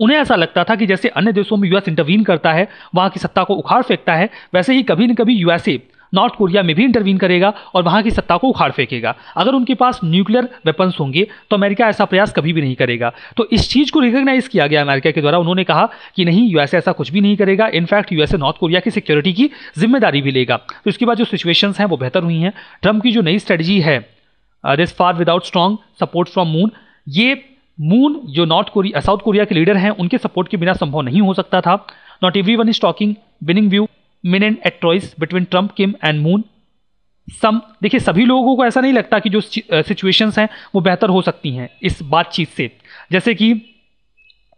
उन्हें ऐसा लगता था कि जैसे अन्य देशों में यूएस इंटरवीन करता है वहाँ की सत्ता को उखाड़ फेंकता है वैसे ही कभी न कभी यूएसए नॉर्थ कोरिया में भी इंटरवीन करेगा और वहां की सत्ता को उखाड़ फेंकेगा अगर उनके पास न्यूक्लियर वेपन्स होंगे तो अमेरिका ऐसा प्रयास कभी भी नहीं करेगा तो इस चीज को रिकग्नाइज किया गया अमेरिका के द्वारा उन्होंने कहा कि नहीं यूएसए ऐसा कुछ भी नहीं करेगा इनफैक्ट यूएसए नॉर्थ कोरिया की सिक्योरिटी की जिम्मेदारी भी लेगा तो इसके बाद जो सिचुएशन हैं वो बेहतर हुई हैं ट्रंप की जो नई स्ट्रेटजी है this far without strong support from Moon ये मून जो North Korea uh, South Korea के लीडर हैं उनके सपोर्ट के बिना संभव नहीं हो सकता था not every everyone is talking winning view min and एट्रॉइस between Trump Kim and Moon some देखिए सभी लोगों को ऐसा नहीं लगता कि जो सिचुएशंस हैं वो बेहतर हो सकती हैं इस बातचीत से जैसे कि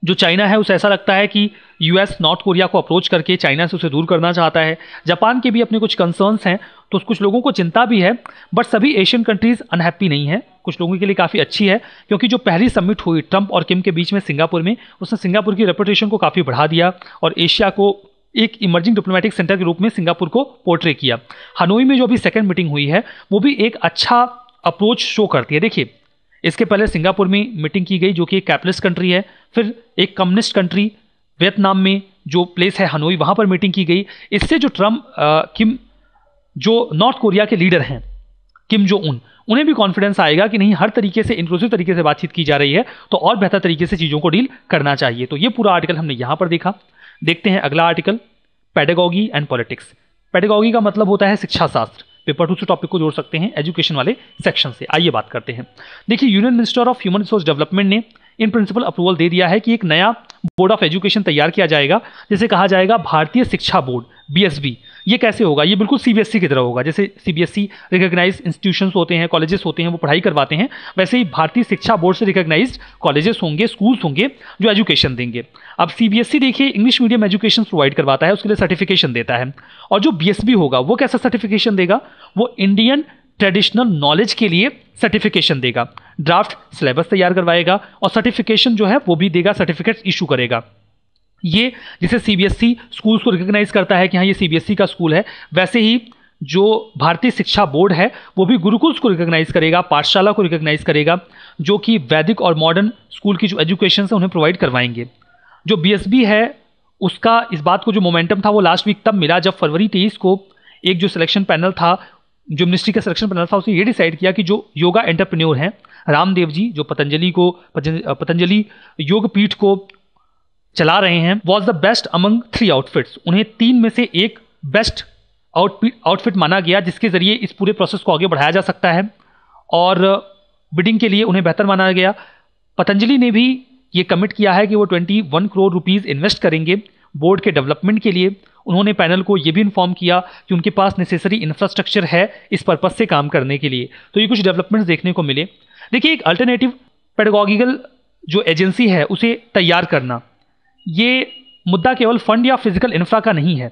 जो चाइना है उसे ऐसा लगता है कि यूएस नॉर्थ कोरिया को अप्रोच करके चाइना से उसे दूर करना चाहता है जापान के भी अपने कुछ कंसर्न्स हैं तो कुछ लोगों को चिंता भी है बट सभी एशियन कंट्रीज़ अनहैप्पी नहीं है कुछ लोगों के लिए काफ़ी अच्छी है क्योंकि जो पहली समिट हुई ट्रंप और किम के बीच में सिंगापुर में उसने सिंगापुर की रेपुटेशन को काफ़ी बढ़ा दिया और एशिया को एक इमर्जिंग डिप्लोमेटिक सेंटर के रूप में सिंगापुर को पोर्ट्रे किया हनोई में जो अभी सेकेंड मीटिंग हुई है वो भी एक अच्छा अप्रोच शो करती है देखिए इसके पहले सिंगापुर में मीटिंग की गई जो कि एक कैपिटलिस्ट कंट्री है फिर एक कम्युनिस्ट कंट्री वियतनाम में जो प्लेस है हनोई वहाँ पर मीटिंग की गई इससे जो ट्रम्प किम जो नॉर्थ कोरिया के लीडर हैं किम जो उन उन्हें भी कॉन्फिडेंस आएगा कि नहीं हर तरीके से इंक्लूसिव तरीके से बातचीत की जा रही है तो और बेहतर तरीके से चीज़ों को डील करना चाहिए तो ये पूरा आर्टिकल हमने यहाँ पर देखा देखते हैं अगला article pedagogy and politics pedagogy का मतलब होता है शिक्षा शास्त्र पेपर टू से टॉपिक को जोड़ सकते हैं एजुकेशन वाले सेक्शन से आइए बात करते हैं देखिए union minister of human resource development ने इन प्रिंसिपल अप्रूवल दे दिया है कि एक नया बोर्ड ऑफ एजुकेशन तैयार किया जाएगा जिसे कहा जाएगा भारतीय शिक्षा बोर्ड बी ये कैसे होगा ये बिल्कुल सीबीएसई e की तरह होगा जैसे सीबीएसई रिकग्नाइज इंस्टीट्यूशन होते हैं कॉलेजेस होते हैं वो पढ़ाई करवाते हैं वैसे ही भारतीय शिक्षा बोर्ड से रिकग्नाइज कॉलेजेस होंगे स्कूल्स होंगे जो एजुकेशन देंगे अब सीबीएसई e देखिए इंग्लिश मीडियम एजुकेशन प्रोवाइड करवाता है उसके लिए सर्टिफिकेशन देता है और जो बी होगा वो कैसा सर्टिफिकेशन देगा वो इंडियन ट्रेडिशनल नॉलेज के लिए सर्टिफिकेशन देगा ड्राफ्ट सिलेबस तैयार करवाएगा और सर्टिफिकेशन जो है वो भी देगा सर्टिफिकेट्स इशू करेगा ये जिसे सीबीएसई स्कूल्स को रिकग्नाइज करता है कि हाँ ये सीबीएसई का स्कूल है वैसे ही जो भारतीय शिक्षा बोर्ड है वो भी गुरुकुल्स को रिकोगनाइज़ करेगा पाठशाला को रिकोगनाइज़ करेगा जो कि वैदिक और मॉडर्न स्कूल की जो एजुकेशन है उन्हें प्रोवाइड करवाएंगे जो बी है उसका इस बात को जो मोमेंटम था वो लास्ट वीक तब मिला जब फरवरी तेईस को एक जो सिलेक्शन पैनल था जो मिनिस्ट्री का सिलेक्शन पैनल था उसने ये डिसाइड किया कि जो योगा एंटरप्रेन्योर हैं रामदेव जी जो पतंजलि को पतंजलि योग पीठ को चला रहे हैं was the best among three outfits उन्हें तीन में से एक बेस्ट आउटफिट आउटफिट माना गया जिसके ज़रिए इस पूरे प्रोसेस को आगे बढ़ाया जा सकता है और बिडिंग uh, के लिए उन्हें बेहतर माना गया पतंजलि ने भी ये कमिट किया है कि वो 21 करोड़ रुपीज़ इन्वेस्ट करेंगे बोर्ड के डेवलपमेंट के लिए उन्होंने पैनल को ये भी इन्फॉर्म किया कि उनके पास नेसेसरी इंफ्रास्ट्रक्चर है इस पर्पज़ से काम करने के लिए तो ये कुछ डेवलपमेंट्स देखने को मिले देखिए एक अल्टरनेटिव पेडगॉगिकल जो एजेंसी है उसे तैयार करना ये मुद्दा केवल फंड या फिजिकल इंफ्रा का नहीं है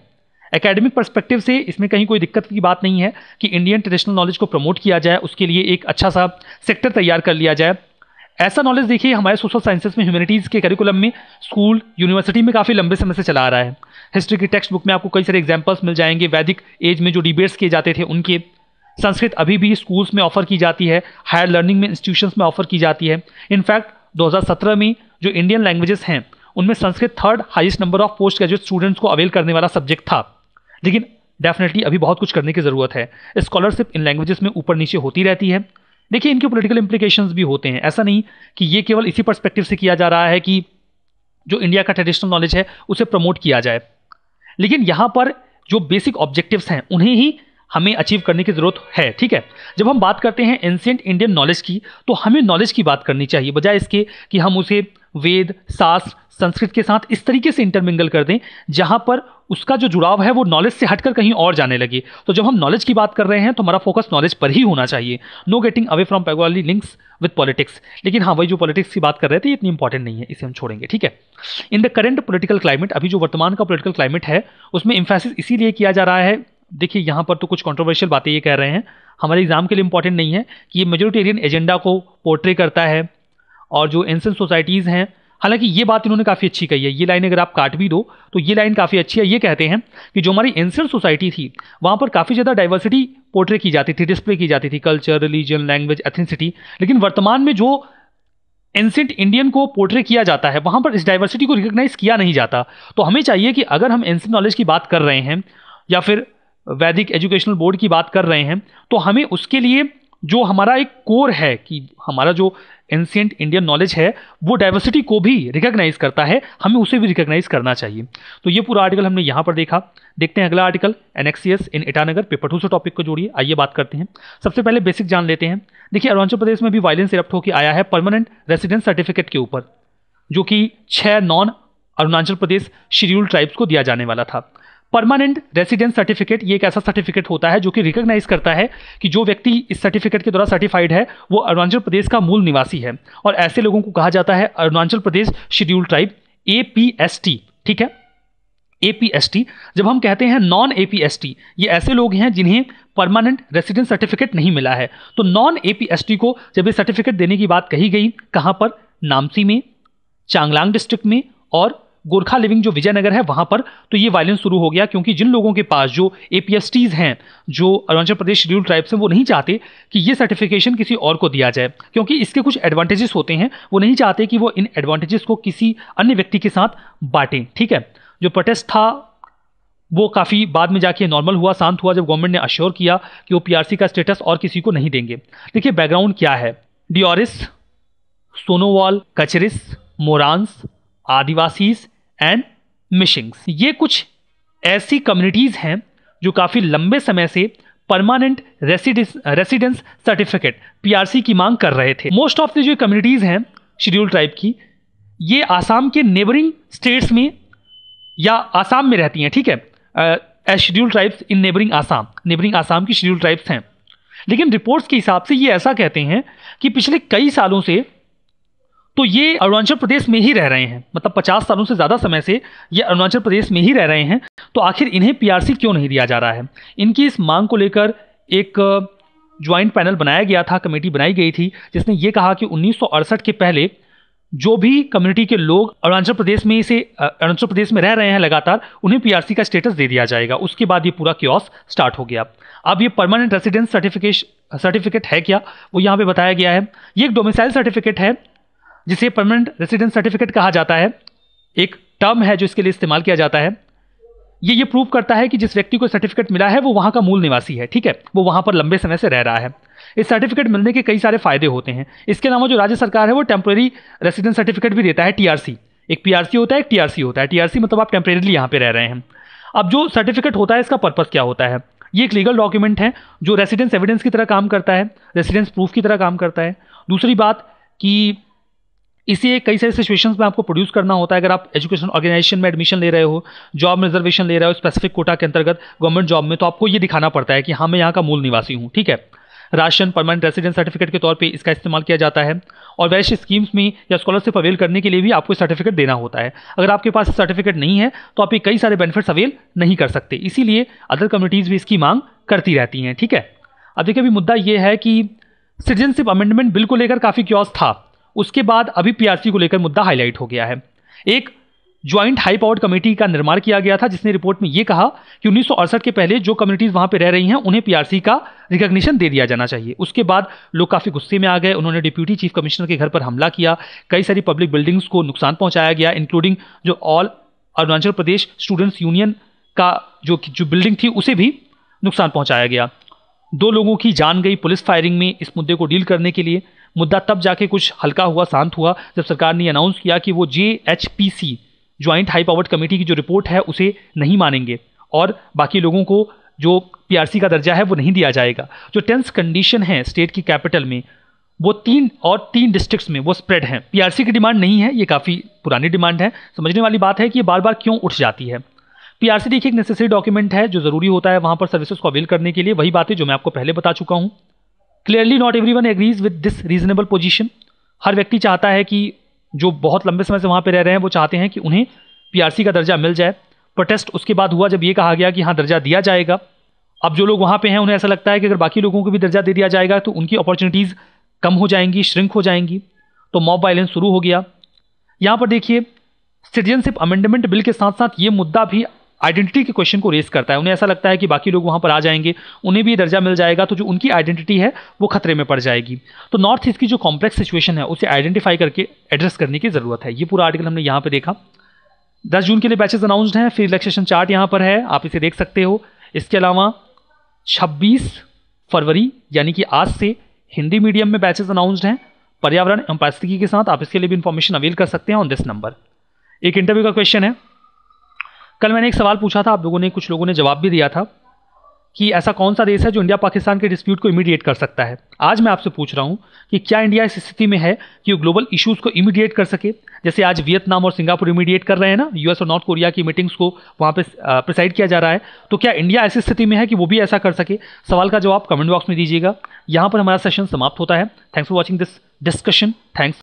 एकेडमिक पर्सपेक्टिव से इसमें कहीं कोई दिक्कत की बात नहीं है कि इंडियन ट्रेडिशनल नॉलेज को प्रमोट किया जाए उसके लिए एक अच्छा सा सेक्टर तैयार कर लिया जाए ऐसा नॉलेज देखिए हमारे सोशल साइंसेज में ह्यूमैनिटीज़ के करिकुलम में स्कूल यूनिवर्सिटी में काफ़ी लंबे समय से चला आ रहा है हिस्ट्री की टेक्स्ट बुक में आपको कई सारे एग्जाम्पल्स मिल जाएंगे वैदिक एज में जो डिबेट्स किए जाते थे उनके संस्कृत अभी भी स्कूल्स में ऑफर की जाती है हायर लर्निंग में इंस्टीट्यूशंस में ऑफर की जाती है इनफैक्ट 2017 में जो इंडियन लैंग्वेजेस हैं उनमें Sanskrit third highest number of post graduate students को अवेल करने वाला सब्जेक्ट था लेकिन डेफिनेटली अभी बहुत कुछ करने की ज़रूरत है स्कॉलरशिप इन लैंग्वेजेस में ऊपर नीचे होती रहती है देखिए इनके पॉलिटिकल इम्प्लीकेशंस भी होते हैं ऐसा नहीं कि ये केवल इसी पर्सपेक्टिव से किया जा रहा है कि जो इंडिया का ट्रेडिशनल नॉलेज है उसे प्रमोट किया जाए लेकिन यहाँ पर जो बेसिक ऑब्जेक्टिव्स हैं उन्हें ही हमें अचीव करने की ज़रूरत है ठीक है जब हम बात करते हैं एंशियंट इंडियन नॉलेज की तो हमें नॉलेज की बात करनी चाहिए बजाय इसके कि हम उसे वेद शास्त्र संस्कृत के साथ इस तरीके से इंटरमिंगल कर दें जहां पर उसका जो जुड़ाव है वो नॉलेज से हटकर कहीं और जाने लगे तो जब हम नॉलेज की बात कर रहे हैं तो हमारा फोकस नॉलेज पर ही होना चाहिए no getting away from pedagogy links with politics लेकिन हाँ वही जो पॉलिटिक्स की बात कर रहे थे इतनी इंपॉर्टेंट नहीं है इसे हम छोड़ेंगे ठीक है in the current political climate अभी जो वर्तमान का पोलिटिकल क्लाइमेट है उसमें इम्फेसिस इसीलिए किया जा रहा है देखिए यहाँ पर तो कुछ कॉन्ट्रोवर्शियल बातें ये कह रहे हैं हमारे एग्जाम के लिए इंपॉर्टेंट नहीं है कि ये मेजोरिटेरियन एजेंडा को पोर्ट्रे करता है और जो एंसन सोसाइटीज़ हैं हालांकि ये बात इन्होंने काफ़ी अच्छी कही है ये लाइन अगर आप काट भी दो तो ये लाइन काफ़ी अच्छी है ये कहते हैं कि जो हमारी एंशियन सोसाइटी थी वहाँ पर काफ़ी ज़्यादा डाइवर्सिटी पोर्ट्रे की जाती थी डिस्प्ले की जाती थी कल्चर रिलीजन लैंग्वेज एथेंसिटी लेकिन वर्तमान में जो एंसेंट इंडियन को पोर्ट्रे किया जाता है वहाँ पर इस डाइवर्सिटी को रिकोगनाइज़ किया नहीं जाता तो हमें चाहिए कि अगर हम एंसेंट नॉलेज की बात कर रहे हैं या फिर वैदिक एजुकेशनल बोर्ड की बात कर रहे हैं तो हमें उसके लिए जो हमारा एक कोर है कि हमारा जो एंशियंट इंडियन नॉलेज है वो डाइवर्सिटी को भी रिकग्नाइज करता है हमें उसे भी रिकग्नाइज करना चाहिए तो ये पूरा आर्टिकल हमने यहाँ पर देखा देखते हैं अगला आर्टिकल एनएक्सीएस इन इटानगर पेपर टू से टॉपिक को जोड़िए आइए बात करते हैं सबसे पहले बेसिक जान लेते हैं देखिए अरुणाचल प्रदेश में भी वायलेंस इरप्ट होकर आया है परमानेंट रेसिडेंस सर्टिफिकेट के ऊपर जो कि छः non Arunachal Pradesh schedule tribes को दिया जाने वाला था परमानेंट रेसिडेंस सर्टिफिकेट ये एक ऐसा सर्टिफिकेट होता है जो कि रिकॉग्नाइज करता है कि जो व्यक्ति इस सर्टिफिकेट के द्वारा सर्टिफाइड है वो अरुणाचल प्रदेश का मूल निवासी है और ऐसे लोगों को कहा जाता है अरुणाचल प्रदेश शेड्यूल ट्राइब ए ठीक है ए जब हम कहते हैं नॉन ए ये ऐसे लोग हैं जिन्हें परमानेंट रेसिडेंस सर्टिफिकेट नहीं मिला है तो नॉन ए को जब ये सर्टिफिकेट देने की बात कही गई कहाँ पर नामसी में चांगलांग डिस्ट्रिक्ट में और गोरखा लिविंग जो विजयनगर है वहां पर तो ये वायलेंस शुरू हो गया क्योंकि जिन लोगों के पास जो ए हैं जो अरुणाचल प्रदेश शेड्यूल ट्राइब्स हैं वो नहीं चाहते कि ये सर्टिफिकेशन किसी और को दिया जाए क्योंकि इसके कुछ एडवांटेजेस होते हैं वो नहीं चाहते कि वो इन एडवांटेजेस को किसी अन्य व्यक्ति के साथ बांटें ठीक है जो प्रोटेस्ट था वो काफ़ी बाद में जाके नॉर्मल हुआ शांत हुआ जब गवर्नमेंट ने अश्योर किया कि वो पीआरसी का स्टेटस और किसी को नहीं देंगे देखिए बैकग्राउंड क्या है डिओरिस सोनोवाल कचरिस मोरांस आदिवासीज एंड मिशिंग्स ये कुछ ऐसी कम्युनिटीज़ हैं जो काफ़ी लंबे समय से परमानेंट रेसिडेंस सर्टिफिकेट पीआरसी की मांग कर रहे थे मोस्ट ऑफ द जो कम्युनिटीज़ हैं शेड्यूल ट्राइब की ये आसाम के नेबरिंग स्टेट्स में या आसाम में रहती हैं ठीक है as schedule tribes in neighbouring Assam neighbouring Assam की शेड्यूल ट्राइब्स हैं लेकिन रिपोर्ट्स के हिसाब से ये ऐसा कहते हैं कि पिछले कई सालों से तो ये अरुणाचल प्रदेश में ही रह रहे हैं मतलब पचास सालों से ज़्यादा समय से ये अरुणाचल प्रदेश में ही रह रहे हैं तो आखिर इन्हें पीआरसी क्यों नहीं दिया जा रहा है इनकी इस मांग को लेकर एक ज्वाइंट पैनल बनाया गया था कमेटी बनाई गई थी जिसने ये कहा कि उन्नीस के पहले जो भी कम्युनिटी के लोग अरुणाचल प्रदेश में इसे अरुणाचल प्रदेश में रह रहे हैं लगातार उन्हें पीआरसी का स्टेटस दे दिया जाएगा उसके बाद ये पूरा क्योस स्टार्ट हो गया अब ये परमानेंट रेसिडेंस सर्टिफिकेश सर्टिफिकेट है क्या वो यहाँ पे बताया गया है ये एक डोमिसाइल सर्टिफिकेट है जिसे परमानेंट रेसिडेंस सर्टिफिकेट कहा जाता है एक टर्म है जो इसके लिए इस्तेमाल किया जाता है ये ये प्रूव करता है कि जिस व्यक्ति को सर्टिफिकेट मिला है वो वहाँ का मूल निवासी है ठीक है वो वहाँ पर लंबे समय से रह रहा है इस सर्टिफिकेट मिलने के कई सारे फायदे होते हैं इसके अलावा जो राज्य सरकार है वो टेम्प्रेरी रेसिडेंस सर्टिफिकेट भी देता है टीआरसी एक पीआरसी होता है एक टीआरसी होता है टीआरसी मतलब आप टेम्प्रेरीली यहाँ पर रह रहे हैं अब जो सर्टिफिकेट होता है इसका पर्पज़ क्या होता है ये एक लीगल डॉक्यूमेंट है जो रेसिडेंस एविडेंस की तरह काम करता है रेसिडेंस प्रूफ की तरह काम करता है दूसरी बात कि इसी कई सारे सिचुएशंस में आपको प्रोड्यूस करना होता है अगर आप एजुकेशन ऑर्गेनाइजेशन में एडमिशन ले रहे हो जॉब रिजर्वेशन ले रहे हो स्पेसिफिक कोटा के अंतर्गत गवर्नमेंट जॉब में तो आपको ये दिखाना पड़ता है कि हाँ मैं यहाँ का मूल निवासी हूँ ठीक है राशन परमानेंट रेसिडेंट सर्टिफिकेट के तौर पर इसका इस्तेमाल किया जाता है और वैसे स्कीम्स में या स्कॉलरशिप अवेल करने के लिए भी आपको सर्टिफिकेट देना होता है अगर आपके पास सर्टिफिकेट नहीं है तो आप ये कई सारे बेनिफिट्स अवेल नहीं कर सकते इसीलिए अदर कम्युनिटीज़ भी इसकी मांग करती रहती हैं ठीक है अब देखिए अभी मुद्दा ये है कि सिटीजनशिप अमेंडमेंट बिल को लेकर काफ़ी क्योस था उसके बाद अभी पीआरसी को लेकर मुद्दा हाईलाइट हो गया है एक ज्वाइंट हाई पावर कमेटी का निर्माण किया गया था जिसने रिपोर्ट में यह कहा कि उन्नीस के पहले जो कम्युनिटीज़ वहाँ पर रह रही हैं उन्हें पीआरसी का रिकग्निशन दे दिया जाना चाहिए उसके बाद लोग काफ़ी गुस्से में आ गए उन्होंने डिप्यूटी चीफ कमिश्नर के घर पर हमला किया कई सारी पब्लिक बिल्डिंग्स को नुकसान पहुँचाया गया इंक्लूडिंग जो all Arunachal Pradesh students union का जो जो बिल्डिंग थी उसे भी नुकसान पहुँचाया गया दो लोगों की जान गई पुलिस फायरिंग में इस मुद्दे को डील करने के लिए मुद्दा तब जाके कुछ हल्का हुआ शांत हुआ जब सरकार ने अनाउंस किया कि वो J H P C joint high powered committee की जो रिपोर्ट है उसे नहीं मानेंगे और बाकी लोगों को जो सी का दर्जा है वो नहीं दिया जाएगा जो टेंस कंडीशन है स्टेट की कैपिटल में वो तीन और तीन डिस्ट्रिक्ट्स में वो स्प्रेड हैं पीआरसी की डिमांड नहीं है ये काफ़ी पुरानी डिमांड है समझने वाली बात है कि ये बार बार क्यों उठ जाती है पीआरसी देखिए एक नेसेसरी डॉक्यूमेंट है जो ज़रूरी होता है वहाँ पर सर्विसेज को अवेल करने के लिए वही बात है जो मैं आपको पहले बता चुका हूँ clearly not every one agrees with this reasonable position हर व्यक्ति चाहता है कि जो बहुत लंबे समय से वहाँ पर रह रहे हैं वो चाहते हैं कि उन्हें पीआरसी का दर्जा मिल जाए प्रोटेस्ट उसके बाद हुआ जब ये कहा गया कि हाँ दर्जा दिया जाएगा अब जो लोग वहाँ पे हैं उन्हें ऐसा लगता है कि अगर बाकी लोगों को भी दर्जा दे दिया जाएगा तो उनकी अपॉर्चुनिटीज़ कम हो जाएंगी श्रिंक हो जाएंगी तो मॉब वायलेंस शुरू हो गया यहाँ पर देखिए सिटीजनशिप अमेंडमेंट बिल के साथ साथ ये मुद्दा भी आइडेंटिटी के क्वेश्चन को रेस करता है उन्हें ऐसा लगता है कि बाकी लोग वहां पर आ जाएंगे उन्हें भी दर्जा मिल जाएगा तो जो उनकी आइडेंटिटी है वो खतरे में पड़ जाएगी तो नॉर्थ ईस्ट की जो कॉम्प्लेक्स सिचुएशन है उसे आइडेंटिफाई करके एड्रेस करने की ज़रूरत है ये पूरा आर्टिकल हमने यहाँ पर देखा दस जून के लिए बैचेज अनाउंसड हैं फिर रिलेक्सेशन चार्ट यहाँ पर है आप इसे देख सकते हो इसके अलावा छब्बीस फरवरी यानी कि आज से हिंदी मीडियम में बैचेज अनाउंसड हैं पर्यावरण एम्पास्तिकी के साथ आप इसके लिए भी इन्फॉर्मेशन अवेल कर सकते हैं ऑन दिस नंबर एक इंटरव्यू का क्वेश्चन है कल मैंने एक सवाल पूछा था आप लोगों ने कुछ लोगों ने जवाब भी दिया था कि ऐसा कौन सा देश है जो इंडिया पाकिस्तान के डिस्प्यूट को इमीडिएट कर सकता है आज मैं आपसे पूछ रहा हूँ कि क्या इंडिया इस स्थिति में है कि वो ग्लोबल इश्यूज को इमीडिएट कर सके जैसे आज वियतनाम और सिंगापुर इमीडिएट कर रहे हैं ना यूएस और नॉर्थ कोरिया की मीटिंग्स को वहाँ पे प्रिसाइड किया जा रहा है तो क्या इंडिया ऐसी स्थिति में है कि वो भी ऐसा कर सके सवाल का जवाब कमेंट बॉक्स में दीजिएगा यहाँ पर हमारा सेशन समाप्त होता है thanks for watching this discussion thanks